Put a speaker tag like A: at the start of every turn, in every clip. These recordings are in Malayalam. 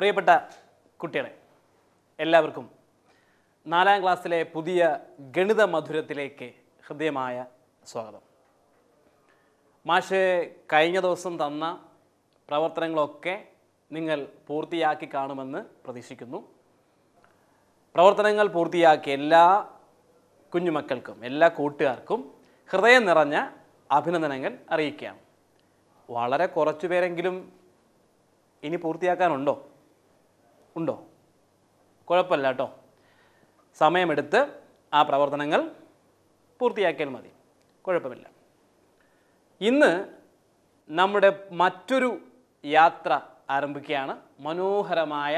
A: പ്രിയപ്പെട്ട കുട്ടികളെ എല്ലാവർക്കും നാലാം ക്ലാസ്സിലെ പുതിയ ഗണിത മധുരത്തിലേക്ക് ഹൃദ്യമായ സ്വാഗതം മാഷ് കഴിഞ്ഞ ദിവസം തന്ന പ്രവർത്തനങ്ങളൊക്കെ നിങ്ങൾ പൂർത്തിയാക്കി കാണുമെന്ന് പ്രതീക്ഷിക്കുന്നു പ്രവർത്തനങ്ങൾ പൂർത്തിയാക്കിയ എല്ലാ കുഞ്ഞുമക്കൾക്കും എല്ലാ കൂട്ടുകാർക്കും ഹൃദയം നിറഞ്ഞ അഭിനന്ദനങ്ങൾ അറിയിക്കാം വളരെ കുറച്ചു പേരെങ്കിലും ഇനി പൂർത്തിയാക്കാനുണ്ടോ ഉണ്ടോ കുഴപ്പമില്ല കേട്ടോ സമയമെടുത്ത് ആ പ്രവർത്തനങ്ങൾ പൂർത്തിയാക്കിയാൽ മതി കുഴപ്പമില്ല ഇന്ന് നമ്മുടെ മറ്റൊരു യാത്ര ആരംഭിക്കുകയാണ് മനോഹരമായ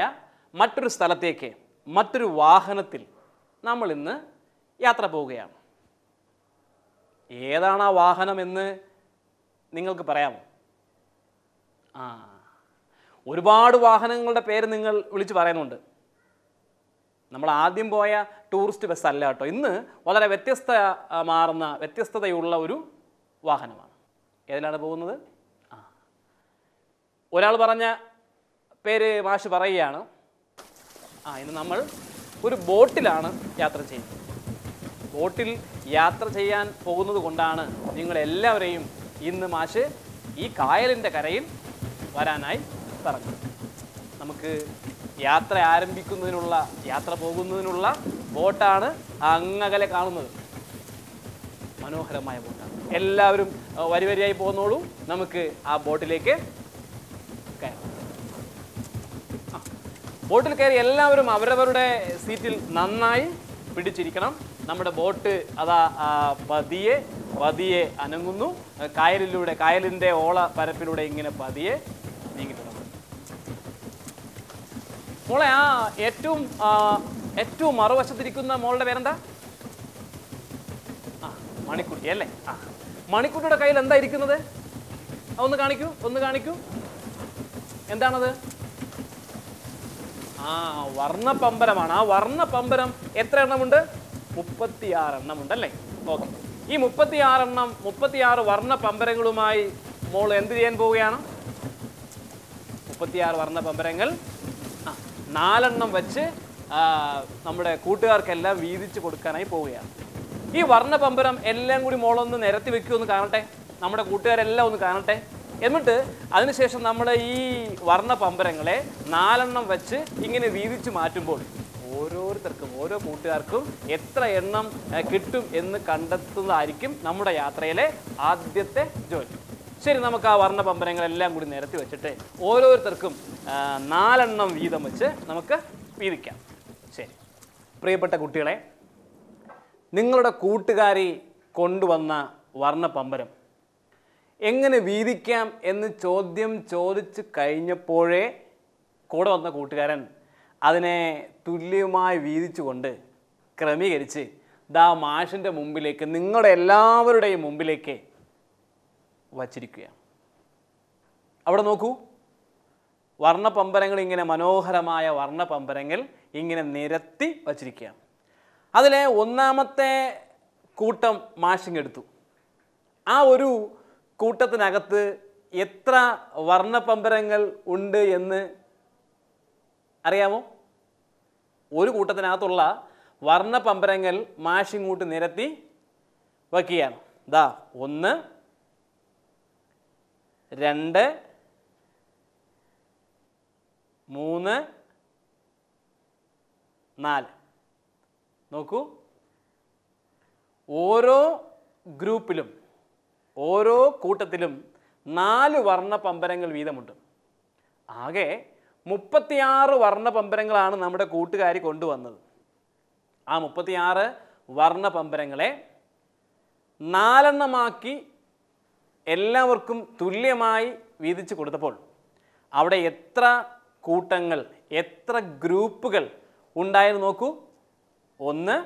A: മറ്റൊരു സ്ഥലത്തേക്ക് മറ്റൊരു വാഹനത്തിൽ നമ്മൾ ഇന്ന് യാത്ര പോവുകയാണ് ഏതാണ് ആ വാഹനമെന്ന് നിങ്ങൾക്ക് പറയാമോ ആ ഒരുപാട് വാഹനങ്ങളുടെ പേര് നിങ്ങൾ വിളിച്ച് പറയുന്നുണ്ട് നമ്മൾ ആദ്യം പോയ ടൂറിസ്റ്റ് ബസ് അല്ല കേട്ടോ ഇന്ന് വളരെ വ്യത്യസ്ത മാറുന്ന വ്യത്യസ്തതയുള്ള ഒരു വാഹനമാണ് ഏതിലാണ് പോകുന്നത് ആ ഒരാൾ പറഞ്ഞ പേര് മാഷ് പറയുകയാണ് ആ ഇന്ന് നമ്മൾ ഒരു ബോട്ടിലാണ് യാത്ര ചെയ്യുന്നത് ബോട്ടിൽ യാത്ര ചെയ്യാൻ പോകുന്നത് കൊണ്ടാണ് നിങ്ങളെല്ലാവരെയും ഇന്ന് മാഷ് ഈ കായലിൻ്റെ കരയിൽ വരാനായി പറഞ്ഞത് നമുക്ക് യാത്ര ആരംഭിക്കുന്നതിനുള്ള യാത്ര പോകുന്നതിനുള്ള ബോട്ടാണ് അങ്ങകലെ കാണുന്നത് മനോഹരമായ ബോട്ടാണ് എല്ലാവരും വരി വരിയായി പോകുന്നോളൂ നമുക്ക് ആ ബോട്ടിലേക്ക് ബോട്ടിൽ കയറി എല്ലാവരും അവരവരുടെ സീറ്റിൽ നന്നായി പിടിച്ചിരിക്കണം നമ്മുടെ ബോട്ട് അതാ പതിയെ പതിയെ അനങ്ങുന്നു കായലിലൂടെ കായലിൻ്റെ ഓള പരപ്പിലൂടെ ഇങ്ങനെ പതിയെ നീങ്ങിട്ടുണ്ട് മോളെ ആ ഏറ്റവും ഏറ്റവും മറുവശത്തിരിക്കുന്ന മോളുടെ പേരെന്താ ആ മണിക്കുട്ടി അല്ലേ ആ മണിക്കുട്ടിയുടെ കയ്യിൽ എന്താ ഇരിക്കുന്നത് ഒന്ന് കാണിക്കൂ ഒന്ന് കാണിക്കൂ എന്താണത് ആ പമ്പരമാണ് ആ പമ്പരം എത്ര എണ്ണമുണ്ട് ഉണ്ട് അല്ലേ ഓക്കെ ഈ എണ്ണം മുപ്പത്തിയാറ് പമ്പരങ്ങളുമായി മോൾ എന്ത് ചെയ്യാൻ പോവുകയാണ് മുപ്പത്തിയാറ് വർണ്ണപമ്പരങ്ങൾ ആ നാലെണ്ണം വെച്ച് നമ്മുടെ കൂട്ടുകാർക്കെല്ലാം വീതിച്ച് കൊടുക്കാനായി പോവുകയാണ് ഈ പമ്പരം എല്ലാം കൂടി മോളൊന്ന് നിരത്തി വെക്കുമെന്ന് കാണട്ടെ നമ്മുടെ കൂട്ടുകാരെല്ലാം ഒന്ന് കാണട്ടെ എന്നിട്ട് അതിനുശേഷം നമ്മുടെ ഈ വർണ്ണ പമ്പരങ്ങളെ നാലെണ്ണം വെച്ച് ഇങ്ങനെ വീതിച്ച് മാറ്റുമ്പോൾ ഓരോരുത്തർക്കും ഓരോ കൂട്ടുകാർക്കും എത്ര എണ്ണം കിട്ടും എന്ന് കണ്ടെത്തുന്നതായിരിക്കും നമ്മുടെ യാത്രയിലെ ആദ്യത്തെ ജോലി ശരി നമുക്ക് ആ വർണ്ണ പമ്പരങ്ങളെല്ലാം കൂടി നിരത്തി വെച്ചിട്ട് ഓരോരുത്തർക്കും നാലെണ്ണം വീതം വെച്ച് നമുക്ക് വീതിക്കാം ശരി പ്രിയപ്പെട്ട കുട്ടികളെ നിങ്ങളുടെ കൂട്ടുകാരി കൊണ്ടുവന്ന വർണ്ണ പമ്പരം എങ്ങനെ വീതിക്കാം എന്ന് ചോദ്യം ചോദിച്ചു കഴിഞ്ഞപ്പോഴേ കൂടെ വന്ന കൂട്ടുകാരൻ അതിനെ തുല്യമായി വീതിച്ചുകൊണ്ട് ക്രമീകരിച്ച് ദാ മാഷിൻ്റെ മുമ്പിലേക്ക് നിങ്ങളുടെ എല്ലാവരുടെയും മുമ്പിലേക്ക് വച്ചിരിക്കുകയാണ് അവിടെ നോക്കൂ വർണ്ണപമ്പരങ്ങൾ ഇങ്ങനെ മനോഹരമായ വർണ്ണപമ്പരങ്ങൾ ഇങ്ങനെ നിരത്തി വച്ചിരിക്കുകയാണ് അതിലെ ഒന്നാമത്തെ കൂട്ടം മാഷിങ്ങെടുത്തു ആ ഒരു കൂട്ടത്തിനകത്ത് എത്ര വർണ്ണപമ്പരങ്ങൾ ഉണ്ട് എന്ന് അറിയാമോ ഒരു കൂട്ടത്തിനകത്തുള്ള വർണ്ണപ്പമ്പരങ്ങൾ മാഷിങ്ങോട്ട് നിരത്തി വയ്ക്കുകയാണ് ദാ ഒന്ന് രണ്ട് മൂന്ന് നാല് നോക്കൂ ഓരോ ഗ്രൂപ്പിലും ഓരോ കൂട്ടത്തിലും നാല് വർണ്ണ പമ്പരങ്ങൾ വീതമുണ്ട് ആകെ മുപ്പത്തിയാറ് വർണ്ണ പമ്പരങ്ങളാണ് നമ്മുടെ കൂട്ടുകാരി കൊണ്ടുവന്നത് ആ മുപ്പത്തിയാറ് വർണ്ണ പമ്പരങ്ങളെ നാലെണ്ണമാക്കി എല്ലാവർക്കും തുല്യമായി വീതിച്ചു കൊടുത്തപ്പോൾ അവിടെ എത്ര കൂട്ടങ്ങൾ എത്ര ഗ്രൂപ്പുകൾ ഉണ്ടായിരുന്നു നോക്കൂ ഒന്ന്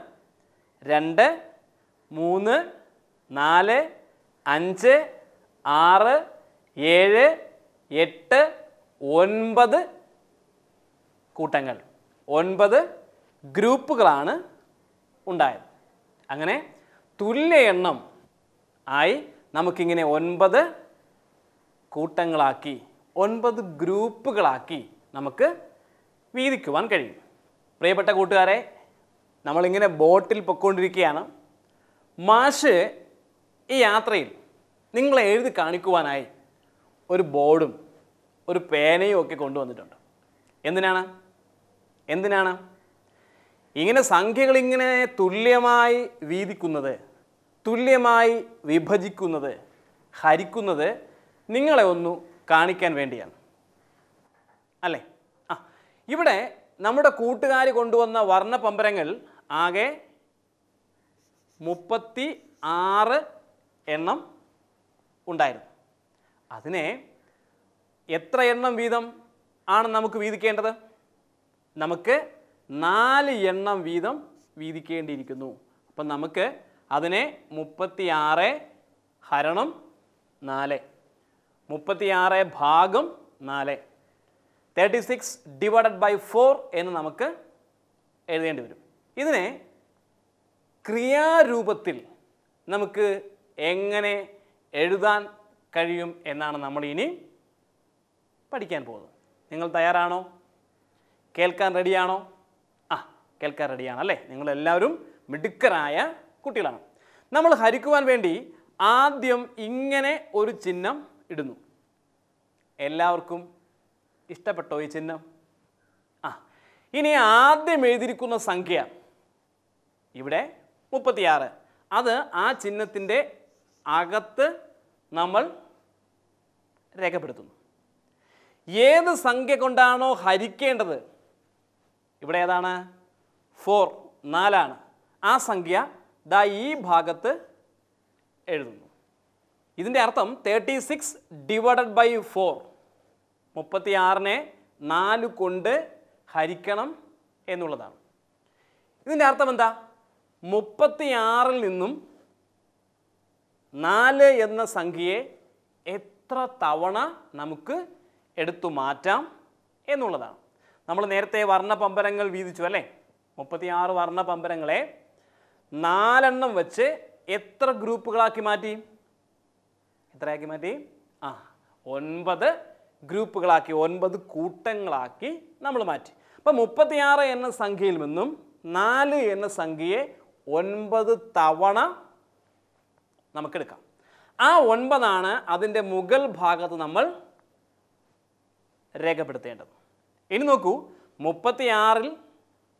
A: രണ്ട് മൂന്ന് നാല് അഞ്ച് ആറ് ഏഴ് എട്ട് ഒൻപത് കൂട്ടങ്ങൾ ഒൻപത് ഗ്രൂപ്പുകളാണ് ഉണ്ടായത് അങ്ങനെ തുല്യ എണ്ണം ആയി നമുക്കിങ്ങനെ ഒൻപത് കൂട്ടങ്ങളാക്കി ഒൻപത് ഗ്രൂപ്പുകളാക്കി നമുക്ക് വീതിക്കുവാൻ കഴിയും പ്രിയപ്പെട്ട കൂട്ടുകാരെ നമ്മളിങ്ങനെ ബോട്ടിൽ പൊക്കോണ്ടിരിക്കുകയാണ് മാഷ് ഈ യാത്രയിൽ നിങ്ങളെ എഴുതി കാണിക്കുവാനായി ഒരു ബോർഡും ഒരു പേനയും ഒക്കെ കൊണ്ടുവന്നിട്ടുണ്ട് എന്തിനാണ് എന്തിനാണ് ഇങ്ങനെ സംഖ്യകൾ ഇങ്ങനെ തുല്യമായി വീതിക്കുന്നത് തുല്യമായി വിഭജിക്കുന്നത് ഹരിക്കുന്നത് നിങ്ങളെ ഒന്ന് കാണിക്കാൻ വേണ്ടിയാണ് അല്ലേ ആ ഇവിടെ നമ്മുടെ കൂട്ടുകാർ കൊണ്ടുവന്ന വർണ്ണ പമ്പരങ്ങൾ ആകെ മുപ്പത്തി ആറ് എണ്ണം ഉണ്ടായിരുന്നു അതിനെ എത്ര എണ്ണം വീതം ആണ് നമുക്ക് വീതിക്കേണ്ടത് നമുക്ക് നാല് എണ്ണം വീതം വീതിക്കേണ്ടിയിരിക്കുന്നു അപ്പം നമുക്ക് അതിനെ മുപ്പത്തിയാറ് ഹരണം നാല് മുപ്പത്തിയാറ് ഭാഗം നാല് thirty six divided by four എന്ന് നമുക്ക് എഴുതേണ്ടി വരും ഇതിനെ ക്രിയാരൂപത്തിൽ നമുക്ക് എങ്ങനെ എഴുതാൻ കഴിയും എന്നാണ് നമ്മൾ ഇനി പഠിക്കാൻ പോകുന്നത് നിങ്ങൾ തയ്യാറാണോ കേൾക്കാൻ റെഡിയാണോ ആ കേൾക്കാൻ റെഡിയാണ് അല്ലേ നിങ്ങളെല്ലാവരും മിടുക്കരായ കുട്ടികളാണ് നമ്മൾ ഹരിക്കുവാൻ വേണ്ടി ആദ്യം ഇങ്ങനെ ഒരു ചിഹ്നം ഇടുന്നു എല്ലാവർക്കും ഇഷ്ടപ്പെട്ടോ ഈ ചിഹ്നം ആ ഇനി ആദ്യം എഴുതിയിരിക്കുന്ന സംഖ്യ ഇവിടെ മുപ്പത്തിയാറ് അത് ആ ചിഹ്നത്തിൻ്റെ അകത്ത് നമ്മൾ രേഖപ്പെടുത്തുന്നു ഏത് സംഖ്യ കൊണ്ടാണോ ഹരിക്കേണ്ടത് ഇവിടെ ഏതാണ് ഫോർ നാലാണ് ആ സംഖ്യ ദാ ഈ ഭാഗത്ത് എഴുതുന്നു ഇതിൻ്റെ അർത്ഥം thirty six divided by four മുപ്പത്തി ആറിനെ നാല് കൊണ്ട് ഹരിക്കണം എന്നുള്ളതാണ് ഇതിൻ്റെ അർത്ഥം എന്താ മുപ്പത്തിയാറിൽ നിന്നും നാല് എന്ന സംഖ്യയെ എത്ര തവണ നമുക്ക് എടുത്തു മാറ്റാം എന്നുള്ളതാണ് നമ്മൾ നേരത്തെ പമ്പരങ്ങൾ വീതിച്ചു അല്ലേ മുപ്പത്തിയാറ് പമ്പരങ്ങളെ നാലെണ്ണം വെച്ച് എത്ര ഗ്രൂപ്പുകളാക്കി മാറ്റി എത്രയാക്കി മാറ്റി ആ ഒൻപത് ഗ്രൂപ്പുകളാക്കി ഒൻപത് കൂട്ടങ്ങളാക്കി നമ്മൾ മാറ്റി അപ്പം മുപ്പത്തിയാറ് എന്ന സംഖ്യയിൽ നിന്നും നാല് എന്ന സംഖ്യയെ ഒൻപത് തവണ നമുക്കെടുക്കാം ആ ഒൻപതാണ് അതിൻ്റെ മുഗൾ ഭാഗത്ത് നമ്മൾ രേഖപ്പെടുത്തേണ്ടത് ഇനി നോക്കൂ മുപ്പത്തിയാറിൽ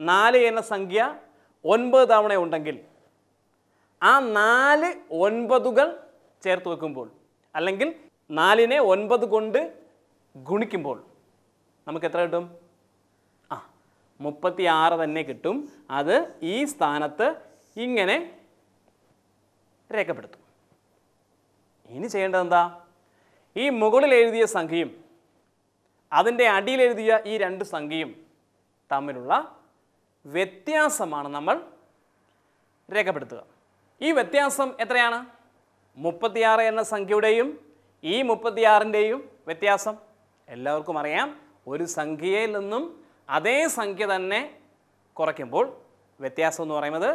A: നാല് എന്ന സംഖ്യ ഒൻപത് തവണ ഉണ്ടെങ്കിൽ ആ നാല് ഒൻപതുകൾ ചേർത്ത് വെക്കുമ്പോൾ അല്ലെങ്കിൽ നാലിനെ ഒൻപത് കൊണ്ട് ഗുണിക്കുമ്പോൾ നമുക്ക് എത്ര കിട്ടും ആ മുപ്പത്തിയാറ് തന്നെ കിട്ടും അത് ഈ സ്ഥാനത്ത് ഇങ്ങനെ രേഖപ്പെടുത്തും ഇനി ചെയ്യേണ്ടത് എന്താ ഈ മുകളിൽ എഴുതിയ സംഖ്യയും അതിൻ്റെ അടിയിൽ എഴുതിയ ഈ രണ്ട് സംഖ്യയും തമ്മിലുള്ള വ്യത്യാസമാണ് നമ്മൾ രേഖപ്പെടുത്തുക ഈ വ്യത്യാസം എത്രയാണ് മുപ്പത്തിയാറ് എന്ന സംഖ്യയുടെയും ഈ മുപ്പത്തിയാറിൻ്റെയും വ്യത്യാസം എല്ലാവർക്കും അറിയാം ഒരു സംഖ്യയിൽ നിന്നും അതേ സംഖ്യ തന്നെ കുറയ്ക്കുമ്പോൾ വ്യത്യാസം എന്ന് പറയുന്നത്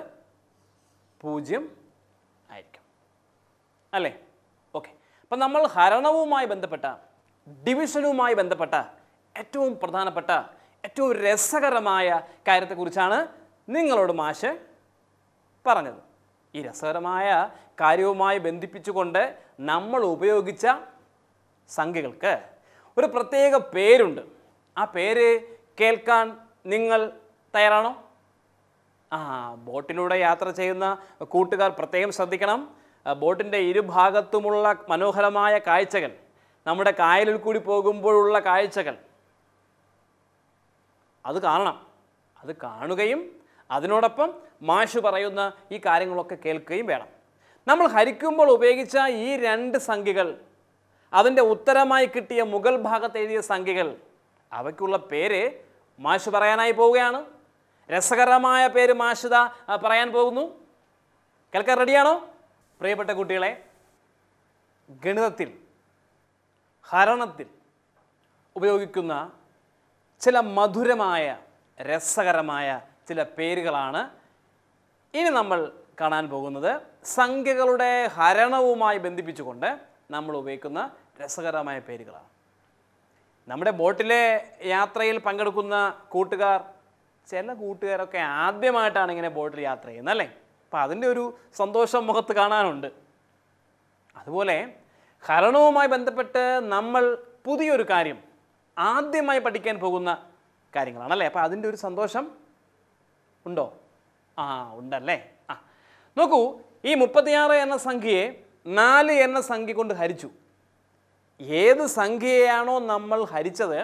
A: പൂജ്യം ആയിരിക്കും അല്ലേ അപ്പം നമ്മൾ ഹരണവുമായി ബന്ധപ്പെട്ട ഡിവിഷനുമായി ബന്ധപ്പെട്ട ഏറ്റവും പ്രധാനപ്പെട്ട ഏറ്റവും രസകരമായ കാര്യത്തെക്കുറിച്ചാണ് നിങ്ങളോട് മാഷ് പറഞ്ഞത് ഈ രസകരമായ കാര്യവുമായി ബന്ധിപ്പിച്ചുകൊണ്ട് നമ്മൾ ഉപയോഗിച്ച സംഖ്യകൾക്ക് ഒരു പ്രത്യേക പേരുണ്ട് ആ പേര് കേൾക്കാൻ നിങ്ങൾ തയ്യാറാണോ ആ ബോട്ടിലൂടെ യാത്ര ചെയ്യുന്ന കൂട്ടുകാർ പ്രത്യേകം ശ്രദ്ധിക്കണം ബോട്ടിൻ്റെ ഇരുഭാഗത്തുമുള്ള മനോഹരമായ കാഴ്ചകൾ നമ്മുടെ കായലിൽ കൂടി പോകുമ്പോഴുള്ള കാഴ്ചകൾ അത് കാണണം അത് കാണുകയും അതിനോടൊപ്പം മാഷ് പറയുന്ന ഈ കാര്യങ്ങളൊക്കെ കേൾക്കുകയും വേണം നമ്മൾ ഹരിക്കുമ്പോൾ ഉപയോഗിച്ച ഈ രണ്ട് സംഖ്യകൾ അതിൻ്റെ ഉത്തരമായി കിട്ടിയ മുഗൾ ഭാഗത്ത് എഴുതിയ സംഖ്യകൾ അവയ്ക്കുള്ള പേര് മാഷ് പറയാനായി പോവുകയാണ് രസകരമായ പേര് മാഷിത പറയാൻ പോകുന്നു കേൾക്കാൻ റെഡിയാണോ പ്രിയപ്പെട്ട കുട്ടികളെ ഗണിതത്തിൽ ഹരണത്തിൽ ഉപയോഗിക്കുന്ന ചില മധുരമായ രസകരമായ ചില പേരുകളാണ് ഇനി നമ്മൾ കാണാൻ പോകുന്നത് സംഖ്യകളുടെ ഹരണവുമായി ബന്ധിപ്പിച്ചുകൊണ്ട് നമ്മൾ ഉപയോഗിക്കുന്ന രസകരമായ പേരുകളാണ് നമ്മുടെ ബോട്ടിലെ യാത്രയിൽ പങ്കെടുക്കുന്ന കൂട്ടുകാർ ചില കൂട്ടുകാരൊക്കെ ആദ്യമായിട്ടാണ് ഇങ്ങനെ ബോട്ടിൽ യാത്ര ചെയ്യുന്നത് അല്ലേ അപ്പോൾ അതിൻ്റെ ഒരു സന്തോഷം മുഖത്ത് കാണാനുണ്ട് അതുപോലെ ഹരണവുമായി ബന്ധപ്പെട്ട് നമ്മൾ പുതിയൊരു കാര്യം ആദ്യമായി പഠിക്കാൻ പോകുന്ന കാര്യങ്ങളാണല്ലേ അല്ലേ അപ്പോൾ അതിൻ്റെ ഒരു സന്തോഷം ഉണ്ടോ ആ ഉണ്ടല്ലേ ആ നോക്കൂ ഈ മുപ്പത്തിയാറ് എന്ന സംഖ്യയെ നാല് എന്ന സംഖ്യ കൊണ്ട് ഹരിച്ചു ഏത് സംഖ്യയാണോ നമ്മൾ ഹരിച്ചത്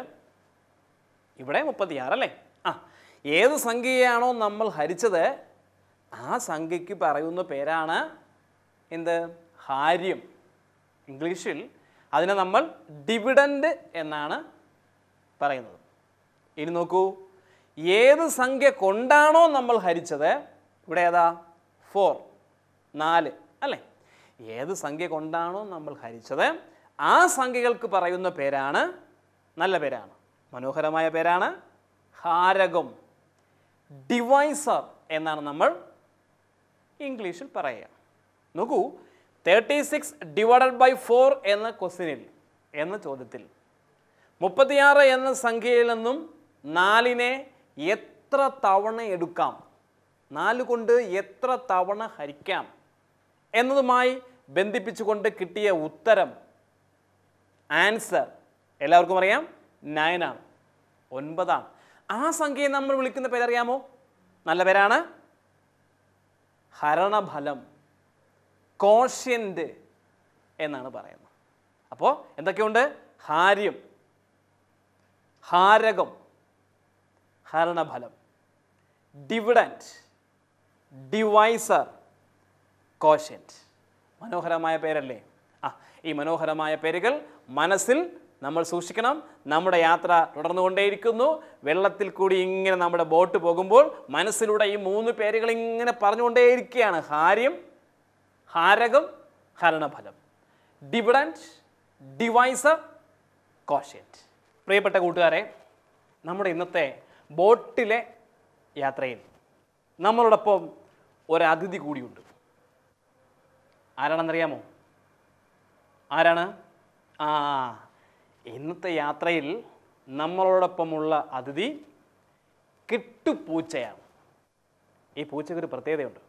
A: ഇവിടെ മുപ്പത്തിയാറല്ലേ അല്ലേ ആ ഏത് സംഖ്യയാണോ നമ്മൾ ഹരിച്ചത് ആ സംഖ്യയ്ക്ക് പറയുന്ന പേരാണ് എന്ത് ഹാര്യം ഇംഗ്ലീഷിൽ അതിനെ നമ്മൾ ഡിവിഡൻഡ് എന്നാണ് പറയുന്നത് ഇനി നോക്കൂ ഏത് സംഖ്യ കൊണ്ടാണോ നമ്മൾ ഹരിച്ചത് ഇവിടെ ഏതാ ഫോർ നാല് അല്ലേ ഏത് സംഖ്യ കൊണ്ടാണോ നമ്മൾ ഹരിച്ചത് ആ സംഖ്യകൾക്ക് പറയുന്ന പേരാണ് നല്ല പേരാണ് മനോഹരമായ പേരാണ് ഹാരകം ഡിവൈസർ എന്നാണ് നമ്മൾ ഇംഗ്ലീഷിൽ പറയുക നോക്കൂ thirty six divided by four എന്ന ക്വസ്റ്റിനിൽ എന്ന ചോദ്യത്തിൽ മുപ്പത്തിയാറ് എന്ന സംഖ്യയിൽ നിന്നും നാലിനെ എത്ര തവണ എടുക്കാം നാല് കൊണ്ട് എത്ര തവണ ഹരിക്കാം എന്നതുമായി ബന്ധിപ്പിച്ചുകൊണ്ട് കിട്ടിയ ഉത്തരം ആൻസർ എല്ലാവർക്കും അറിയാം നയനാണ് ഒൻപതാണ് ആ സംഖ്യയെ നമ്മൾ വിളിക്കുന്ന പേരറിയാമോ നല്ല പേരാണ് ഹരണഫലം കോഷ്യൻ്റ് എന്നാണ് പറയുന്നത് അപ്പോൾ എന്തൊക്കെയുണ്ട് ഹാര്യം ഹാരകം ഹരണഫലം ഡിവിഡൻറ്റ് ഡിവൈസർ കോഷ്യൻ്റ് മനോഹരമായ പേരല്ലേ ആ ഈ മനോഹരമായ പേരുകൾ മനസ്സിൽ നമ്മൾ സൂക്ഷിക്കണം നമ്മുടെ യാത്ര തുടർന്നുകൊണ്ടേയിരിക്കുന്നു വെള്ളത്തിൽ കൂടി ഇങ്ങനെ നമ്മുടെ ബോട്ട് പോകുമ്പോൾ മനസ്സിലൂടെ ഈ മൂന്ന് പേരുകൾ ഇങ്ങനെ പറഞ്ഞുകൊണ്ടേയിരിക്കുകയാണ് ഹാര്യം ഹാരകം ഹരണഫലം ഡിവിഡൻറ്റ് ഡിവൈസർ കോഷ്യൻറ്റ് പ്രിയപ്പെട്ട കൂട്ടുകാരെ നമ്മുടെ ഇന്നത്തെ ബോട്ടിലെ യാത്രയിൽ നമ്മളോടൊപ്പം ഒരതിഥി കൂടിയുണ്ട് ആരാണെന്നറിയാമോ ആരാണ് ആ ഇന്നത്തെ യാത്രയിൽ നമ്മളോടൊപ്പമുള്ള അതിഥി കിട്ടുപൂച്ചയാണ് ഈ പൂച്ചയ്ക്ക് ഒരു പ്രത്യേകതയുണ്ട്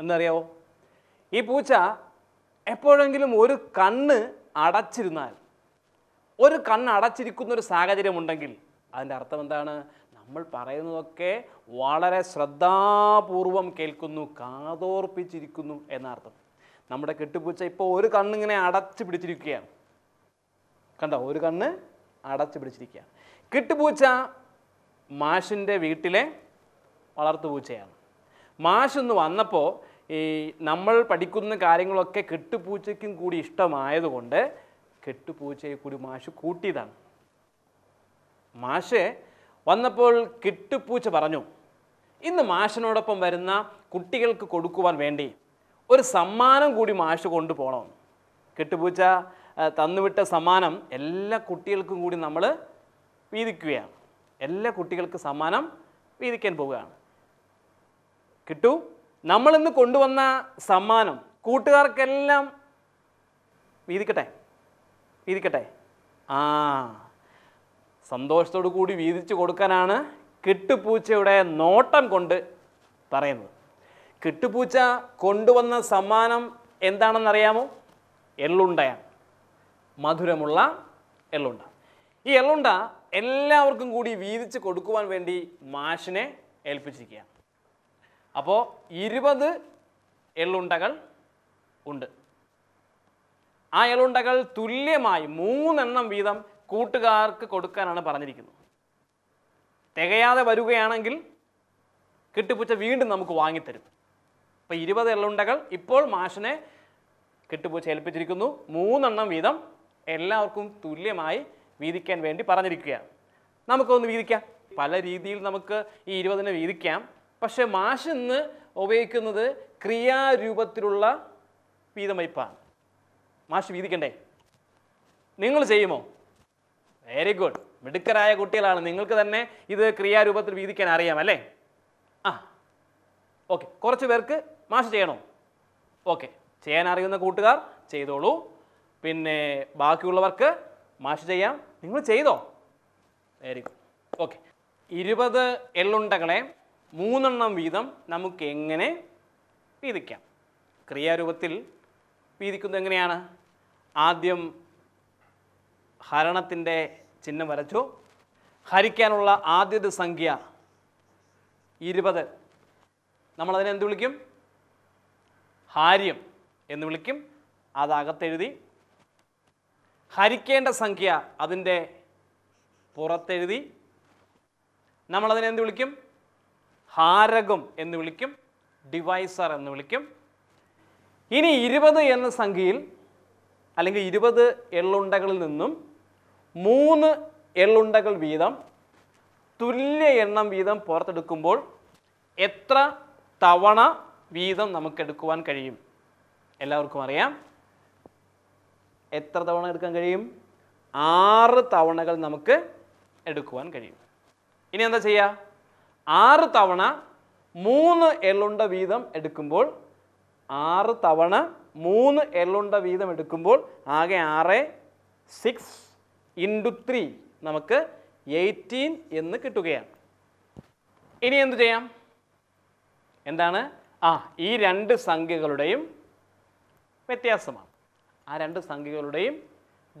A: എന്നറിയാവോ ഈ പൂച്ച എപ്പോഴെങ്കിലും ഒരു കണ്ണ് അടച്ചിരുന്നാൽ ഒരു കണ്ണ് അടച്ചിരിക്കുന്ന ഒരു സാഹചര്യമുണ്ടെങ്കിൽ അതിൻ്റെ അർത്ഥം എന്താണ് നമ്മൾ പറയുന്നതൊക്കെ വളരെ ശ്രദ്ധാപൂർവം കേൾക്കുന്നു കാതോർപ്പിച്ചിരിക്കുന്നു എന്നർത്ഥം നമ്മുടെ കെട്ടുപൂച്ച ഇപ്പോൾ ഒരു കണ്ണിങ്ങനെ അടച്ചു പിടിച്ചിരിക്കുകയാണ് കണ്ടോ ഒരു കണ്ണ് അടച്ചു പിടിച്ചിരിക്കുക കിട്ടുപൂച്ച മാഷിൻ്റെ വീട്ടിലെ വളർത്തുപൂച്ചയാണ് മാഷ് വന്നപ്പോൾ ഈ നമ്മൾ പഠിക്കുന്ന കാര്യങ്ങളൊക്കെ കെട്ടുപൂച്ചയ്ക്കും കൂടി ഇഷ്ടമായതുകൊണ്ട് കെട്ടുപൂച്ചയെ കൂടി മാഷ് കൂട്ടിയതാണ് മാഷ് വന്നപ്പോൾ കെട്ടുപൂച്ച പറഞ്ഞു ഇന്ന് മാഷിനോടൊപ്പം വരുന്ന കുട്ടികൾക്ക് കൊടുക്കുവാൻ വേണ്ടി ഒരു സമ്മാനം കൂടി മാഷ് കൊണ്ടുപോകണം കെട്ടുപൂച്ച തന്നുവിട്ട സമ്മാനം എല്ലാ കുട്ടികൾക്കും കൂടി നമ്മൾ വീതിക്കുകയാണ് എല്ലാ കുട്ടികൾക്ക് സമ്മാനം വീതിക്കാൻ പോവുകയാണ് കിട്ടൂ നമ്മളിന്ന് കൊണ്ടുവന്ന സമ്മാനം കൂട്ടുകാർക്കെല്ലാം വീതിക്കട്ടെ വീതിക്കട്ടെ ആ സന്തോഷത്തോടു കൂടി വീതിച്ചു കൊടുക്കാനാണ് കിട്ടുപൂച്ചയുടെ നോട്ടം കൊണ്ട് പറയുന്നത് കിട്ടുപൂച്ച കൊണ്ടുവന്ന സമ്മാനം എന്താണെന്നറിയാമോ എള്ളുണ്ടയാണ് മധുരമുള്ള എള്ളുണ്ട ഈ എള്ളുണ്ട എല്ലാവർക്കും കൂടി വീതിച്ച് കൊടുക്കുവാൻ വേണ്ടി മാഷിനെ ഏൽപ്പിച്ചിരിക്കുക അപ്പോൾ ഇരുപത് എള്ളുണ്ടകൾ ഉണ്ട് ആ എള്ളുണ്ടകൾ തുല്യമായി മൂന്നെണ്ണം വീതം കൂട്ടുകാർക്ക് കൊടുക്കാനാണ് പറഞ്ഞിരിക്കുന്നത് തികയാതെ വരികയാണെങ്കിൽ കിട്ടിപ്പുച്ച വീണ്ടും നമുക്ക് വാങ്ങിത്തരും അപ്പോൾ ഇരുപത് എള്ളുണ്ടകൾ ഇപ്പോൾ മാഷിനെ കിട്ടിപ്പൂച്ച ഏൽപ്പിച്ചിരിക്കുന്നു മൂന്നെണ്ണം വീതം എല്ലാവർക്കും തുല്യമായി വീതിക്കാൻ വേണ്ടി പറഞ്ഞിരിക്കുകയാണ് നമുക്കൊന്ന് വീതിക്കാം പല രീതിയിൽ നമുക്ക് ഈ ഇരുപതിനെ വീതിക്കാം പക്ഷേ മാഷെന്ന് ഉപയോഗിക്കുന്നത് ക്രിയാരൂപത്തിലുള്ള വീതമയ്പ്പാണ് മാഷ് വീതിക്കണ്ടേ നിങ്ങൾ ചെയ്യുമോ വെരി ഗുഡ് മിടുക്കരായ കുട്ടികളാണ് നിങ്ങൾക്ക് തന്നെ ഇത് ക്രിയാരൂപത്തിൽ വീതിക്കാൻ അറിയാം അല്ലേ ആ ഓക്കെ കുറച്ച് പേർക്ക് മാഷ് ചെയ്യണോ ഓക്കെ ചെയ്യാൻ അറിയുന്ന കൂട്ടുകാർ ചെയ്തോളൂ പിന്നെ ബാക്കിയുള്ളവർക്ക് മാഷ് ചെയ്യാം നിങ്ങൾ ചെയ്തോ വെരി ഗുഡ് ഓക്കെ ഇരുപത് എള്ളുണ്ടകളെ മൂന്നെണ്ണം വീതം നമുക്ക് എങ്ങനെ വീതിക്കാം ക്രിയാരൂപത്തിൽ വീതിക്കുന്നത് എങ്ങനെയാണ് ആദ്യം ഹരണത്തിൻ്റെ ചിഹ്നം വരച്ചു ഹരിക്കാനുള്ള ആദ്യത്തെ സംഖ്യ ഇരുപത് നമ്മളതിനെന്ത് വിളിക്കും ഹാര്യം എന്ന് വിളിക്കും അത് അകത്തെഴുതി ഹരിക്കേണ്ട സംഖ്യ അതിൻ്റെ പുറത്തെഴുതി നമ്മളതിനെ എന്ത് വിളിക്കും ഹാരകം എന്ന് വിളിക്കും ഡിവൈസർ എന്ന് വിളിക്കും ഇനി ഇരുപത് എന്ന സംഖ്യയിൽ അല്ലെങ്കിൽ ഇരുപത് എള്ളുണ്ടകളിൽ നിന്നും മൂന്ന് എള്ളുണ്ടകൾ വീതം തുല്യ എണ്ണം വീതം പുറത്തെടുക്കുമ്പോൾ എത്ര തവണ വീതം നമുക്കെടുക്കുവാൻ കഴിയും എല്ലാവർക്കും അറിയാം എത്ര തവണ എടുക്കാൻ കഴിയും ആറ് തവണകൾ നമുക്ക് എടുക്കുവാൻ കഴിയും ഇനി എന്താ ചെയ്യുക ആറ് തവണ മൂന്ന് എള്ളുണ്ട വീതം എടുക്കുമ്പോൾ ആറ് തവണ മൂന്ന് എള്ളുണ്ട വീതം എടുക്കുമ്പോൾ ആകെ ആറ് സിക്സ് ഇൻറ്റു ത്രീ നമുക്ക് എയ്റ്റീൻ എന്ന് കിട്ടുകയാണ് ഇനി എന്തു ചെയ്യാം എന്താണ് ആ ഈ രണ്ട് സംഖ്യകളുടെയും വ്യത്യാസമാണ് ആ രണ്ട് സംഖ്യകളുടെയും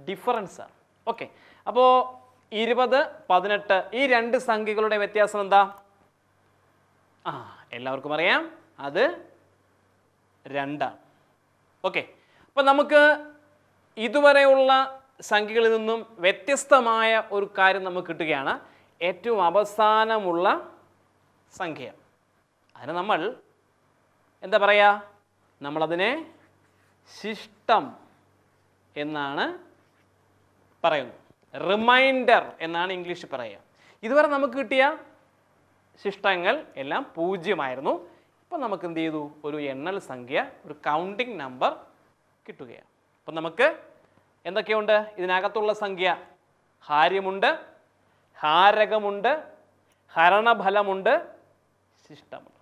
A: ഡിഫറൻസാണ് ഓക്കെ അപ്പോൾ ഇരുപത് പതിനെട്ട് ഈ രണ്ട് സംഖ്യകളുടെ വ്യത്യാസം എന്താ ആ എല്ലാവർക്കും അറിയാം അത് രണ്ടാണ് ഓക്കെ അപ്പം നമുക്ക് ഇതുവരെയുള്ള സംഖ്യകളിൽ നിന്നും വ്യത്യസ്തമായ ഒരു കാര്യം നമുക്ക് കിട്ടുകയാണ് ഏറ്റവും അവസാനമുള്ള സംഖ്യ അതിന് നമ്മൾ എന്താ പറയുക നമ്മളതിനെ ശിഷ്ടം എന്നാണ് പറയുന്നത് റിമൈൻഡർ എന്നാണ് ഇംഗ്ലീഷിൽ പറയുക ഇതുവരെ നമുക്ക് കിട്ടിയ ശിഷ്ടങ്ങൾ എല്ലാം പൂജ്യമായിരുന്നു ഇപ്പം നമുക്ക് എന്ത് ചെയ്തു ഒരു എണ്ണൽ സംഖ്യ ഒരു കൗണ്ടിങ് നമ്പർ കിട്ടുകയാണ് അപ്പം നമുക്ക് എന്തൊക്കെയുണ്ട് ഇതിനകത്തുള്ള സംഖ്യ ഹാര്യമുണ്ട് ഹാരകമുണ്ട് ഹരണഫലമുണ്ട് ശിഷ്ടമുണ്ട്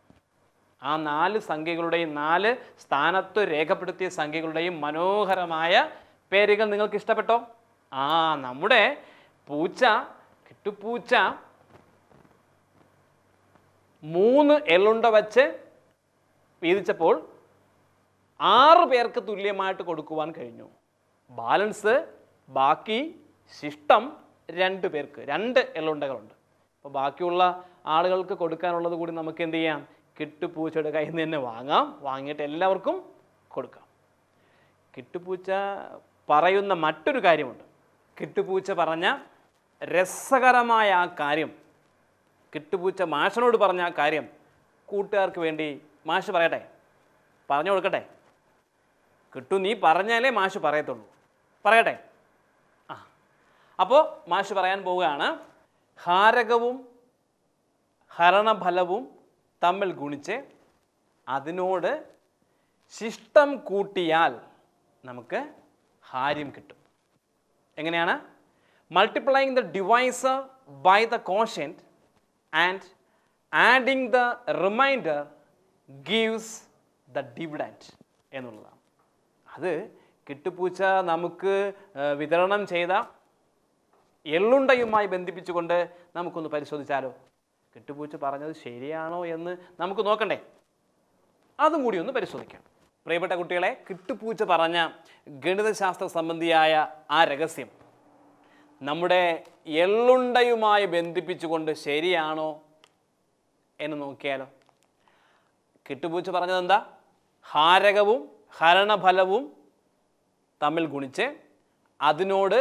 A: ആ നാല് സംഖ്യകളുടെയും നാല് സ്ഥാനത്ത് രേഖപ്പെടുത്തിയ സംഖ്യകളുടെയും മനോഹരമായ പേരുകൾ നിങ്ങൾക്ക് ഇഷ്ടപ്പെട്ടോ ആ നമ്മുടെ പൂച്ച കിട്ടുപൂച്ച മൂന്ന് എള്ളുണ്ട വച്ച് വീതിച്ചപ്പോൾ ആറ് പേർക്ക് തുല്യമായിട്ട് കൊടുക്കുവാൻ കഴിഞ്ഞു ബാലൻസ് ബാക്കി ശിഷ്ടം രണ്ട് പേർക്ക് രണ്ട് എള്ളുണ്ടകളുണ്ട് അപ്പോൾ ബാക്കിയുള്ള ആളുകൾക്ക് കൊടുക്കാനുള്ളത് കൂടി നമുക്ക് എന്ത് ചെയ്യാം കിട്ടുപൂച്ചയുടെ കയ്യിൽ നിന്ന് തന്നെ വാങ്ങാം വാങ്ങിയിട്ട് എല്ലാവർക്കും കൊടുക്കാം കിട്ടുപൂച്ച പറയുന്ന മറ്റൊരു കാര്യമുണ്ട് കിട്ടുപൂച്ച പറഞ്ഞ രസകരമായ ആ കാര്യം കിട്ടുപൂച്ച മാഷനോട് പറഞ്ഞ ആ കാര്യം കൂട്ടുകാർക്ക് വേണ്ടി മാഷ് പറയട്ടെ പറഞ്ഞു കൊടുക്കട്ടെ കിട്ടു നീ പറഞ്ഞാലേ മാഷ് പറയത്തുള്ളൂ പറയട്ടെ ആ അപ്പോൾ മാഷ് പറയാൻ പോവുകയാണ് ഹാരകവും ഹരണഫലവും തമ്മിൽ ഗുണിച്ച് അതിനോട് ശിഷ്ടം കൂട്ടിയാൽ നമുക്ക് ഹാര്യം കിട്ടും എങ്ങനെയാണ് multiplying the divisor by the quotient and adding the remainder gives the dividend എന്നുള്ളതാണ് അത് കിട്ടുപൂച്ച നമുക്ക് വിതരണം ചെയ്ത എള്ളുണ്ടയുമായി ബന്ധിപ്പിച്ചുകൊണ്ട് നമുക്കൊന്ന് പരിശോധിച്ചാലോ കിട്ടുപൂച്ച പറഞ്ഞത് ശരിയാണോ എന്ന് നമുക്ക് നോക്കണ്ടേ അതും കൂടി ഒന്ന് പരിശോധിക്കാം പ്രിയപ്പെട്ട കുട്ടികളെ കിട്ടുപൂച്ച പറഞ്ഞ ഗണിതശാസ്ത്ര സംബന്ധിയായ ആ രഹസ്യം നമ്മുടെ എള്ളുണ്ടയുമായി ബന്ധിപ്പിച്ചുകൊണ്ട് ശരിയാണോ എന്ന് നോക്കിയാലോ കിട്ടുപൂച്ച പറഞ്ഞത് എന്താ ഹാരകവും ഹരണഫലവും തമ്മിൽ ഗുണിച്ച് അതിനോട്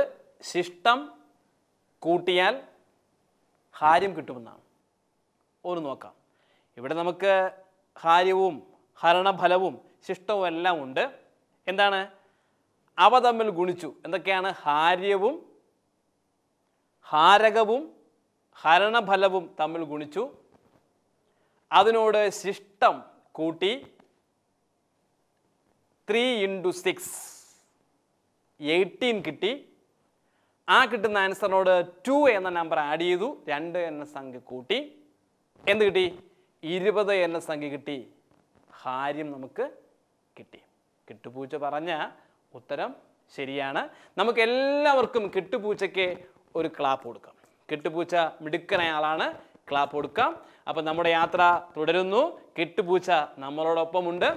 A: ശിഷ്ടം കൂട്ടിയാൽ ഹാര്യം കിട്ടുമെന്നാണ് ഒന്ന് നോക്കാം ഇവിടെ നമുക്ക് ഹാര്യവും ഹരണഫലവും ശിഷ്ടവും എല്ലാം ഉണ്ട് എന്താണ് അവ തമ്മിൽ ഗുണിച്ചു എന്തൊക്കെയാണ് ഹാര്യവും ഹാരകവും ഹരണഫലവും തമ്മിൽ ഗുണിച്ചു അതിനോട് ശിഷ്ടം കൂട്ടി ത്രീ ഇൻറ്റു സിക്സ് എയ്റ്റീൻ കിട്ടി ആ കിട്ടുന്ന ആൻസറിനോട് ടു എന്ന നമ്പർ ആഡ് ചെയ്തു രണ്ട് എന്ന സംഖ്യ കൂട്ടി എന്ത് കിട്ടി ഇരുപത് എന്ന സംഖ്യ കിട്ടി ഹാര്യം നമുക്ക് കിട്ടി കിട്ടുപൂച്ച പറഞ്ഞ ഉത്തരം ശരിയാണ് നമുക്ക് എല്ലാവർക്കും കിട്ടുപൂച്ചയ്ക്ക് ഒരു ക്ലാപ്പ് കൊടുക്കാം കിട്ടുപൂച്ച മിടുക്കനായ ആളാണ് ക്ലാപ്പ് കൊടുക്കാം അപ്പം നമ്മുടെ യാത്ര തുടരുന്നു കിട്ടുപൂച്ച നമ്മളോടൊപ്പമുണ്ട്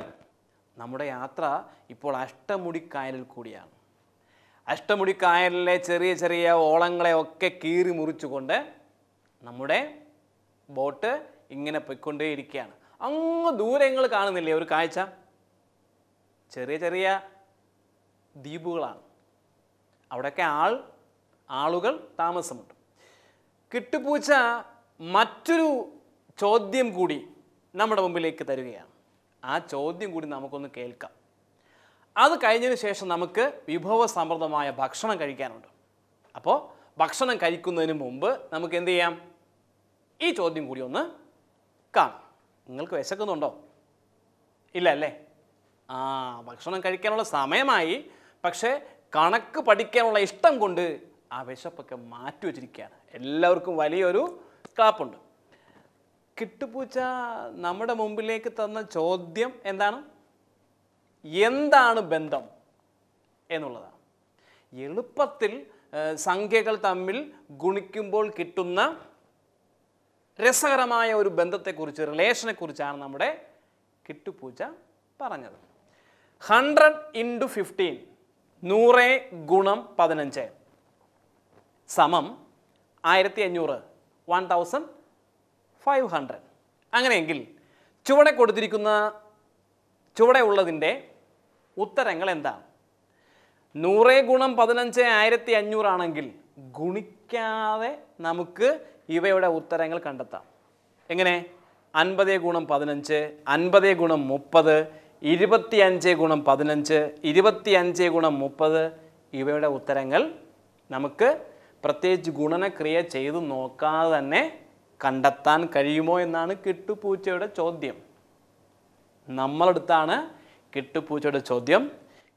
A: നമ്മുടെ യാത്ര ഇപ്പോൾ അഷ്ടമുടിക്കായലിൽ കൂടിയാണ് അഷ്ടമുടിക്കായലിലെ ചെറിയ ചെറിയ ഓളങ്ങളെ ഒക്കെ കീറി മുറിച്ചുകൊണ്ട് നമ്മുടെ ബോട്ട് ഇങ്ങനെ പൊയ്ക്കൊണ്ടേയിരിക്കുകയാണ് അങ്ങ് ദൂരങ്ങൾ കാണുന്നില്ലേ ഒരു കാഴ്ച ചെറിയ ചെറിയ ദ്വീപുകളാണ് അവിടെയൊക്കെ ആൾ ആളുകൾ താമസമുണ്ട് കിട്ടുപൂച്ച മറ്റൊരു ചോദ്യം കൂടി നമ്മുടെ മുമ്പിലേക്ക് തരികയാണ് ആ ചോദ്യം കൂടി നമുക്കൊന്ന് കേൾക്കാം അത് കഴിഞ്ഞതിന് ശേഷം നമുക്ക് വിഭവസമൃദ്ധമായ ഭക്ഷണം കഴിക്കാനുണ്ട് അപ്പോൾ ഭക്ഷണം കഴിക്കുന്നതിന് മുമ്പ് നമുക്ക് എന്ത് ചെയ്യാം ഈ ചോദ്യം കൂടി ഒന്ന് കാണാം നിങ്ങൾക്ക് വിശക്കുന്നുണ്ടോ ഇല്ല അല്ലേ ആ ഭക്ഷണം കഴിക്കാനുള്ള സമയമായി പക്ഷേ കണക്ക് പഠിക്കാനുള്ള ഇഷ്ടം കൊണ്ട് ആ വിശപ്പൊക്കെ മാറ്റി വച്ചിരിക്കുകയാണ് എല്ലാവർക്കും വലിയൊരു ക്ലാപ്പുണ്ട് കിട്ടുപൂച്ച നമ്മുടെ മുമ്പിലേക്ക് തന്ന ചോദ്യം എന്താണ് എന്താണ് ബന്ധം എന്നുള്ളതാണ് എളുപ്പത്തിൽ സംഖ്യകൾ തമ്മിൽ ഗുണിക്കുമ്പോൾ കിട്ടുന്ന രസകരമായ ഒരു ബന്ധത്തെക്കുറിച്ച് റിലേഷനെക്കുറിച്ചാണ് നമ്മുടെ കിട്ടുപൂച്ച പറഞ്ഞത് ഹൺഡ്രഡ് ഇൻറ്റു ഫിഫ്റ്റീൻ നൂറ് ഗുണം പതിനഞ്ച് സമം ആയിരത്തി അഞ്ഞൂറ് വൺ തൗസൻഡ് ഫൈവ് ഹൺഡ്രഡ് അങ്ങനെയെങ്കിൽ ചുവടെ കൊടുത്തിരിക്കുന്ന ചുവടെ ഉള്ളതിൻ്റെ ഉത്തരങ്ങൾ എന്താണ് നൂറ് ഗുണം പതിനഞ്ച് ആയിരത്തി അഞ്ഞൂറാണെങ്കിൽ ഗുണിക്കാതെ നമുക്ക് ഇവയുടെ ഉത്തരങ്ങൾ കണ്ടെത്താം എങ്ങനെ അൻപത് ഗുണം പതിനഞ്ച് അൻപത് ഗുണം മുപ്പത് ഇരുപത്തിയഞ്ച് ഗുണം പതിനഞ്ച് ഇരുപത്തിയഞ്ച് ഗുണം മുപ്പത് ഇവയുടെ ഉത്തരങ്ങൾ നമുക്ക് പ്രത്യേകിച്ച് ഗുണനക്രിയ ചെയ്ത് നോക്കാതെ തന്നെ കണ്ടെത്താൻ കഴിയുമോ എന്നാണ് കിട്ടുപൂച്ചയുടെ ചോദ്യം നമ്മളടുത്താണ് കിട്ടുപൂച്ചയുടെ ചോദ്യം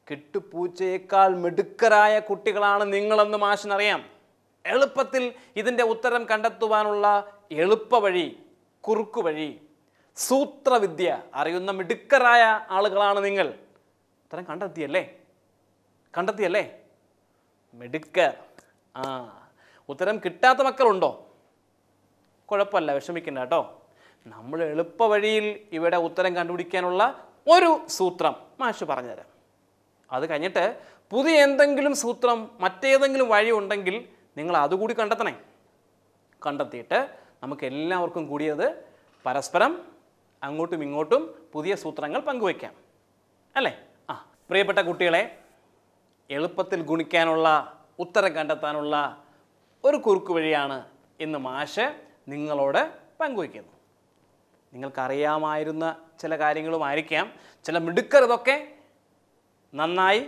A: കിട്ടുപൂച്ചയേക്കാൾ മിടുക്കരായ കുട്ടികളാണ് നിങ്ങളെന്ന് മാഷിനറിയാം എളുപ്പത്തിൽ ഇതിൻ്റെ ഉത്തരം കണ്ടെത്തുവാനുള്ള എളുപ്പ വഴി കുറുക്കു വഴി സൂത്രവിദ്യ അറിയുന്ന മിടുക്കരായ ആളുകളാണ് നിങ്ങൾ ഉത്തരം കണ്ടെത്തിയല്ലേ കണ്ടെത്തിയല്ലേ മിടുക്കർ ആ ഉത്തരം കിട്ടാത്ത മക്കളുണ്ടോ കുഴപ്പമല്ല വിഷമിക്കണ്ട കേട്ടോ നമ്മൾ എളുപ്പ വഴിയിൽ ഇവിടെ ഉത്തരം കണ്ടുപിടിക്കാനുള്ള ഒരു സൂത്രം മാഷ് പറഞ്ഞുതരാം അത് കഴിഞ്ഞിട്ട് പുതിയ എന്തെങ്കിലും സൂത്രം മറ്റേതെങ്കിലും വഴി ഉണ്ടെങ്കിൽ നിങ്ങൾ അതുകൂടി കണ്ടെത്തണേ കണ്ടെത്തിയിട്ട് നമുക്ക് എല്ലാവർക്കും കൂടിയത് പരസ്പരം അങ്ങോട്ടും ഇങ്ങോട്ടും പുതിയ സൂത്രങ്ങൾ പങ്കുവയ്ക്കാം അല്ലേ ആ പ്രിയപ്പെട്ട കുട്ടികളെ എളുപ്പത്തിൽ ഗുണിക്കാനുള്ള ഉത്തരം കണ്ടെത്താനുള്ള ഒരു കുറുക്ക് വഴിയാണ് ഇന്ന് മാഷ് നിങ്ങളോട് പങ്കുവയ്ക്കുന്നത് നിങ്ങൾക്കറിയാമായിരുന്ന ചില കാര്യങ്ങളുമായിരിക്കാം ചില മിടുക്കർ ഇതൊക്കെ നന്നായി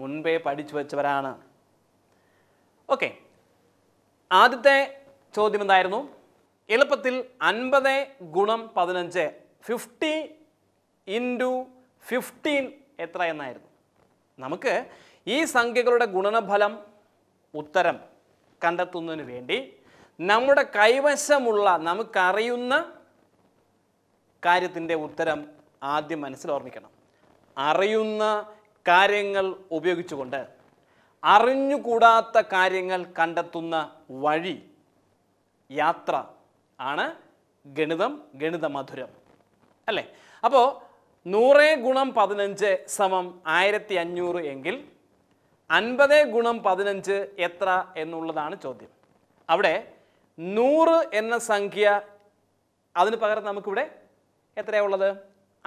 A: മുൻപേ പഠിച്ചു വെച്ചവരാണ് ഓക്കെ ആദ്യത്തെ ചോദ്യം എന്തായിരുന്നു എളുപ്പത്തിൽ അൻപത് ഗുണം പതിനഞ്ച് ഫിഫ്റ്റി ഇൻറ്റു ഫിഫ്റ്റീൻ എത്ര എന്നായിരുന്നു നമുക്ക് ഈ സംഖ്യകളുടെ ഗുണനഫലം ഉത്തരം കണ്ടെത്തുന്നതിന് വേണ്ടി നമ്മുടെ കൈവശമുള്ള നമുക്കറിയുന്ന കാര്യത്തിൻ്റെ ഉത്തരം ആദ്യം മനസ്സിൽ ഓർമ്മിക്കണം അറിയുന്ന കാര്യങ്ങൾ ഉപയോഗിച്ചുകൊണ്ട് അറിഞ്ഞുകൂടാത്ത കാര്യങ്ങൾ കണ്ടെത്തുന്ന വഴി യാത്ര ആണ് ഗണിതം ഗണിത മധുരം അല്ലേ അപ്പോൾ നൂറ് ഗുണം പതിനഞ്ച് സമം ആയിരത്തി അഞ്ഞൂറ് എങ്കിൽ അൻപത് ഗുണം പതിനഞ്ച് എത്ര എന്നുള്ളതാണ് ചോദ്യം അവിടെ നൂറ് എന്ന സംഖ്യ അതിന് പകരം നമുക്കിവിടെ എത്രയാണ് ഉള്ളത്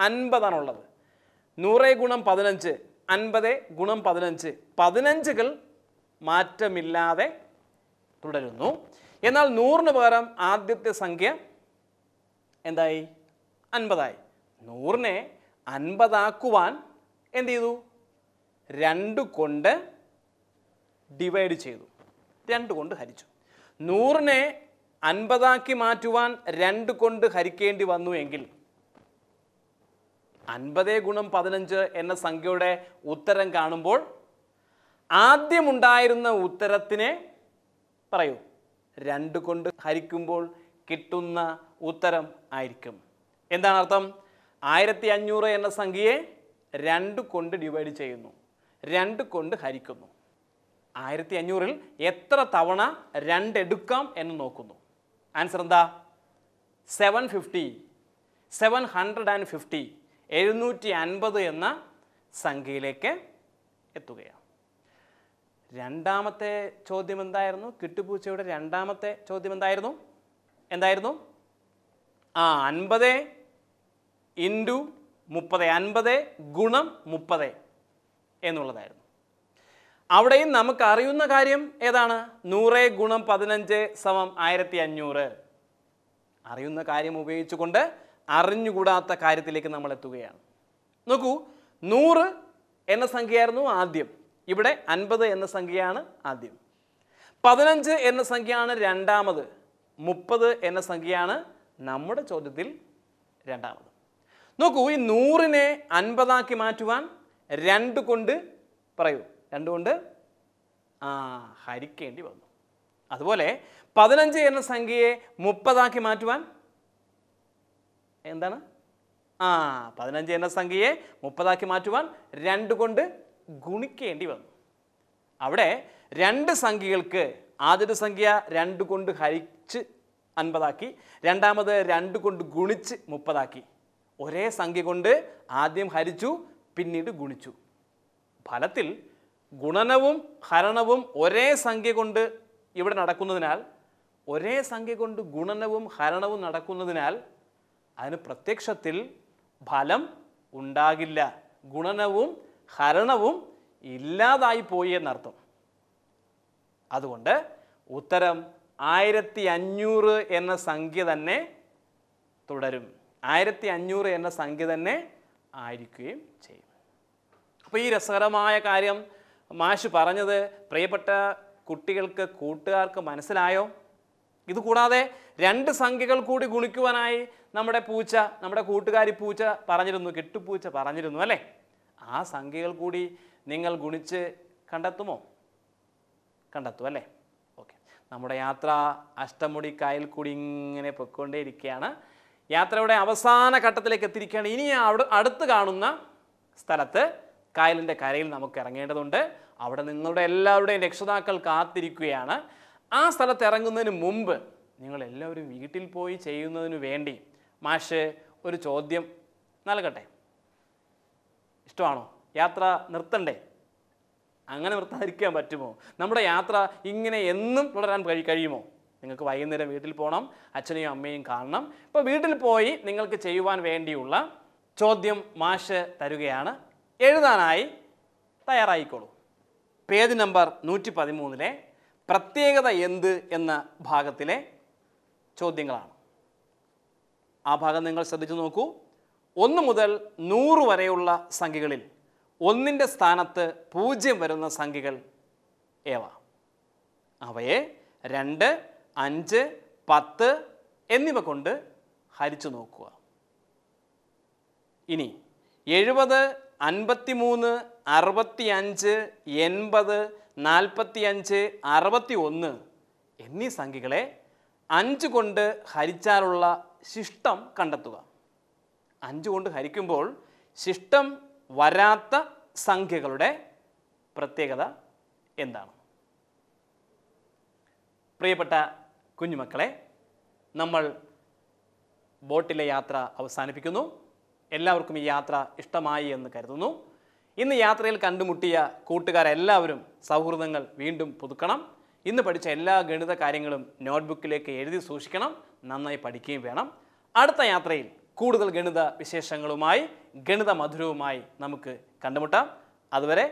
A: അൻപതാണുള്ളത് നൂറ് ഗുണം പതിനഞ്ച് അൻപത് ഗുണം പതിനഞ്ച് പതിനഞ്ചുകൾ മാറ്റമില്ലാതെ തുടരുന്നു എന്നാൽ നൂറിന് പകരം ആദ്യത്തെ സംഖ്യ എന്തായി അൻപതായി നൂറിനെ അൻപതാക്കുവാൻ എന്ത് ചെയ്തു രണ്ട് കൊണ്ട് ഡിവൈഡ് ചെയ്തു രണ്ട് കൊണ്ട് ഹരിച്ചു നൂറിനെ അൻപതാക്കി മാറ്റുവാൻ രണ്ട് കൊണ്ട് ഹരിക്കേണ്ടി വന്നു എങ്കിൽ അൻപതേ ഗുണം പതിനഞ്ച് എന്ന സംഖ്യയുടെ ഉത്തരം കാണുമ്പോൾ ആദ്യമുണ്ടായിരുന്ന ഉത്തരത്തിനെ പറയൂ രണ്ട് കൊണ്ട് ഹരിക്കുമ്പോൾ കിട്ടുന്ന ഉത്തരം ആയിരിക്കും എന്താണ് അർത്ഥം ആയിരത്തി അഞ്ഞൂറ് എന്ന സംഖ്യയെ രണ്ട് കൊണ്ട് ഡിവൈഡ് ചെയ്യുന്നു രണ്ട് കൊണ്ട് ഹരിക്കുന്നു ആയിരത്തി അഞ്ഞൂറിൽ എത്ര തവണ രണ്ടെടുക്കാം എന്ന് നോക്കുന്നു ആൻസർ എന്താ seven fifty seven hundred and fifty എഴുന്നൂറ്റി അൻപത് എന്ന സംഖ്യയിലേക്ക് എത്തുകയാണ് രണ്ടാമത്തെ ചോദ്യം എന്തായിരുന്നു കിട്ടുപൂച്ചയുടെ രണ്ടാമത്തെ ചോദ്യം എന്തായിരുന്നു എന്തായിരുന്നു ആ അൻപത് ഇൻറ്റു മുപ്പത് അൻപത് ഗുണം മുപ്പത് എന്നുള്ളതായിരുന്നു അവിടെയും നമുക്ക് അറിയുന്ന കാര്യം ഏതാണ് നൂറ് ഗുണം പതിനഞ്ച് സമം ആയിരത്തി അഞ്ഞൂറ് അറിയുന്ന കാര്യം ഉപയോഗിച്ചുകൊണ്ട് അറിഞ്ഞുകൂടാത്ത കാര്യത്തിലേക്ക് നമ്മൾ എത്തുകയാണ് നോക്കൂ നൂറ് എന്ന സംഖ്യയായിരുന്നു ആദ്യം ഇവിടെ അൻപത് എന്ന സംഖ്യയാണ് ആദ്യം പതിനഞ്ച് എന്ന സംഖ്യയാണ് രണ്ടാമത് മുപ്പത് എന്ന സംഖ്യയാണ് നമ്മുടെ ചോദ്യത്തിൽ രണ്ടാമത് നോക്കൂ ഈ നൂറിനെ അൻപതാക്കി മാറ്റുവാൻ രണ്ട് കൊണ്ട് പറയൂ രണ്ട് കൊണ്ട് ആ ഹരിക്കേണ്ടി വന്നു അതുപോലെ പതിനഞ്ച് എന്ന സംഖ്യയെ മുപ്പതാക്കി മാറ്റുവാൻ എന്താണ് ആ പതിനഞ്ച് എന്ന സംഖ്യയെ മുപ്പതാക്കി മാറ്റുവാൻ രണ്ട് കൊണ്ട് ഗുണിക്കേണ്ടി വന്നു അവിടെ രണ്ട് സംഖ്യകൾക്ക് ആദ്യത്തെ സംഖ്യ രണ്ട് കൊണ്ട് ഹരിച്ച് അൻപതാക്കി രണ്ടാമത് രണ്ട് കൊണ്ട് ഗുണിച്ച് മുപ്പതാക്കി ഒരേ സംഖ്യ കൊണ്ട് ആദ്യം ഹരിച്ചു പിന്നീട് ഗുണിച്ചു ഫലത്തിൽ ഗുണനവും ഹരണവും ഒരേ സംഖ്യ കൊണ്ട് ഇവിടെ നടക്കുന്നതിനാൽ ഒരേ സംഖ്യ കൊണ്ട് ഗുണനവും ഹരണവും നടക്കുന്നതിനാൽ അതിന് പ്രത്യക്ഷത്തിൽ ഫലം ഉണ്ടാകില്ല ഗുണനവും ഹരണവും ഇല്ലാതായി പോയി എന്നർത്ഥം അതുകൊണ്ട് ഉത്തരം ആയിരത്തി അഞ്ഞൂറ് എന്ന സംഖ്യ തന്നെ തുടരും ആയിരത്തി അഞ്ഞൂറ് എന്ന സംഖ്യ തന്നെ ആയിരിക്കുകയും ചെയ്യും അപ്പോൾ ഈ രസകരമായ കാര്യം മാഷ് പറഞ്ഞത് പ്രിയപ്പെട്ട കുട്ടികൾക്ക് കൂട്ടുകാർക്ക് മനസ്സിലായോ ഇതുകൂടാതെ രണ്ട് സംഖ്യകൾ കൂടി ഗുണിക്കുവാനായി നമ്മുടെ പൂച്ച നമ്മുടെ കൂട്ടുകാരി പൂച്ച പറഞ്ഞിരുന്നു കെട്ടുപൂച്ച പറഞ്ഞിരുന്നു അല്ലേ ആ സംഖ്യകൾ കൂടി നിങ്ങൾ ഗുണിച്ച് കണ്ടെത്തുമോ കണ്ടെത്തും അല്ലേ ഓക്കെ നമ്മുടെ യാത്ര അഷ്ടമുടി കായൽ കൂടി ഇങ്ങനെ പൊയ്ക്കൊണ്ടേയിരിക്കുകയാണ് യാത്രയുടെ അവസാന ഘട്ടത്തിലേക്ക് എത്തിയിരിക്കുകയാണ് ഇനി അവിടെ അടുത്ത് കാണുന്ന സ്ഥലത്ത് കായലിൻ്റെ കരയിൽ നമുക്ക് ഇറങ്ങേണ്ടതുണ്ട് അവിടെ നിങ്ങളുടെ എല്ലാവരുടെയും രക്ഷിതാക്കൾ കാത്തിരിക്കുകയാണ് ആ സ്ഥലത്ത് ഇറങ്ങുന്നതിന് മുമ്പ് നിങ്ങൾ എല്ലാവരും വീട്ടിൽ പോയി ചെയ്യുന്നതിന് വേണ്ടി മാഷ് ഒരു ചോദ്യം നൽകട്ടെ ഇഷ്ടമാണോ യാത്ര നിർത്തണ്ടേ അങ്ങനെ നിർത്താതിരിക്കാൻ പറ്റുമോ നമ്മുടെ യാത്ര ഇങ്ങനെ എന്നും തുടരാൻ കഴിയുമോ നിങ്ങൾക്ക് വൈകുന്നേരം വീട്ടിൽ പോകണം അച്ഛനെയും അമ്മയും കാണണം ഇപ്പോൾ വീട്ടിൽ പോയി നിങ്ങൾക്ക് ചെയ്യുവാൻ വേണ്ടിയുള്ള ചോദ്യം മാഷ് തരുകയാണ് എഴുതാനായി തയ്യാറായിക്കോളൂ പേജ് നമ്പർ നൂറ്റി പതിമൂന്നിലെ പ്രത്യേകത എന്ത് എന്ന ഭാഗത്തിലെ ചോദ്യങ്ങളാണ് ആ ഭാഗം നിങ്ങൾ ശ്രദ്ധിച്ചു നോക്കൂ ഒന്ന് മുതൽ നൂറ് വരെയുള്ള സംഖ്യകളിൽ ഒന്നിൻ്റെ സ്ഥാനത്ത് പൂജ്യം വരുന്ന സംഖ്യകൾ ഏവ അവയെ രണ്ട് അഞ്ച് പത്ത് എന്നിവ കൊണ്ട് ഹരിച്ചു നോക്കുക ഇനി എഴുപത് അൻപത്തി മൂന്ന് അറുപത്തി അഞ്ച് എൺപത് നാൽപ്പത്തി അഞ്ച് അറുപത്തി ഒന്ന് എന്നീ സംഖ്യകളെ അഞ്ച് കൊണ്ട് ഹരിച്ചാലുള്ള ശിഷ്ടം കണ്ടെത്തുക അഞ്ച് കൊണ്ട് ഹരിക്കുമ്പോൾ ശിഷ്ടം വരാത്ത സംഖ്യകളുടെ പ്രത്യേകത എന്താണ് പ്രിയപ്പെട്ട കുഞ്ഞുമക്കളെ നമ്മൾ ബോട്ടിലെ യാത്ര അവസാനിപ്പിക്കുന്നു എല്ലാവർക്കും ഈ യാത്ര ഇഷ്ടമായി എന്ന് കരുതുന്നു ഇന്ന് യാത്രയിൽ കണ്ടുമുട്ടിയ കൂട്ടുകാരെല്ലാവരും സൗഹൃദങ്ങൾ വീണ്ടും പുതുക്കണം ഇന്ന് പഠിച്ച എല്ലാ ഗണിത കാര്യങ്ങളും നോട്ട്ബുക്കിലേക്ക് എഴുതി സൂക്ഷിക്കണം നന്നായി പഠിക്കുകയും വേണം അടുത്ത യാത്രയിൽ കൂടുതൽ ഗണിത വിശേഷങ്ങളുമായി ഗണിത മധുരവുമായി നമുക്ക് കണ്ടുമുട്ടാം അതുവരെ